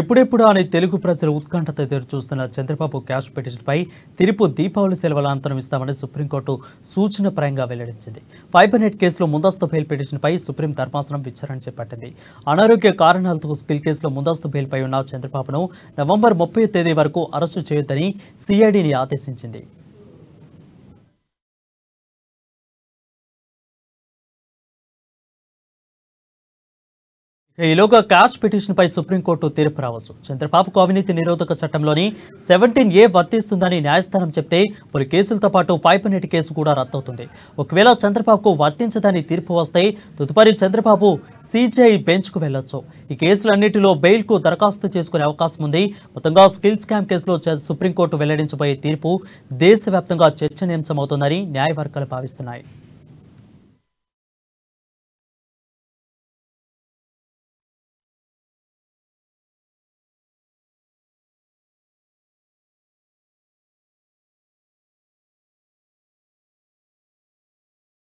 ఎప్పుడెప్పుడు అని తెలుగు ప్రజలు ఉత్కంఠత ఎదురుచూస్తున్న చంద్రబాబు క్యాష్ పిటిషన్పై తిరుపు దీపావళి సెలవుల అంతరం ఇస్తామని సుప్రీంకోర్టు సూచనప్రాయంగా వెల్లడించింది ఫైబర్ నెట్ కేసులో ముందస్తు బెయిల్ పిటిషన్పై సుప్రీం ధర్మాసనం విచారణ చేపట్టింది అనారోగ్య కారణాలతో స్కిల్ కేసులో ముందస్తు బెయిల్పై ఉన్న చంద్రబాబును నవంబర్ ముప్పై తేదీ వరకు అరెస్టు చేయొద్దని సిఐడిని ఆదేశించింది ఈలోగా క్యాష్ పిటిషన్పై సుప్రీంకోర్టు తీర్పు రావచ్చు చంద్రబాబుకు అవినీతి నిరోధక చట్టంలోని సెవెంటీన్ ఏ వర్తిస్తుందని న్యాయస్థానం చెప్తే పలు కేసులతో పాటు ఫైవ్ హండ్రెడ్ కేసు కూడా రద్దవుతుంది ఒకవేళ చంద్రబాబుకు వర్తించదని తీర్పు వస్తే తదుపరి చంద్రబాబు సీజీఐ బెంచ్కు వెళ్లొచ్చు ఈ కేసులన్నింటిలో బెయిల్కు దరఖాస్తు చేసుకునే అవకాశం ఉంది మొత్తంగా స్కిల్ స్కామ్ కేసులో సుప్రీంకోర్టు వెల్లడించబోయే తీర్పు దేశవ్యాప్తంగా చర్చనీయాంశమవుతుందని న్యాయవర్గాలు భావిస్తున్నాయి